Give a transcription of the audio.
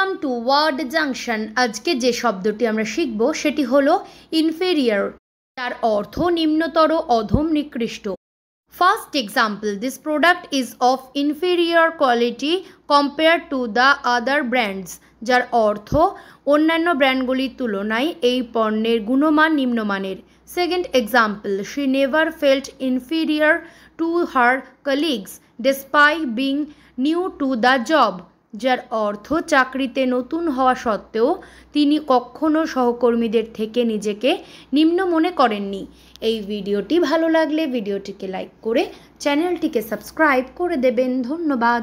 welcome to word junction আজকে যে শব্দটি আমরা শিখব সেটি হলো ইনফেরিয়র তার অর্থ নিম্নতর অধম নিকৃষ্ট first example this product is of inferior quality compare to the other brands যার অর্থ অন্যান্য ব্র্যান্ডগুলির তুলনায় এই পণ্যের গুণমান নিম্নমানের second example she never felt inferior to her colleagues despite being new to the job যার অর্থ চাকরিতে নতুন হওয়া সত্ত্বেও তিনি কখনও সহকর্মীদের থেকে নিজেকে নিম্ন মনে করেননি এই ভিডিওটি ভালো লাগলে ভিডিওটিকে লাইক করে চ্যানেলটিকে সাবস্ক্রাইব করে দেবেন ধন্যবাদ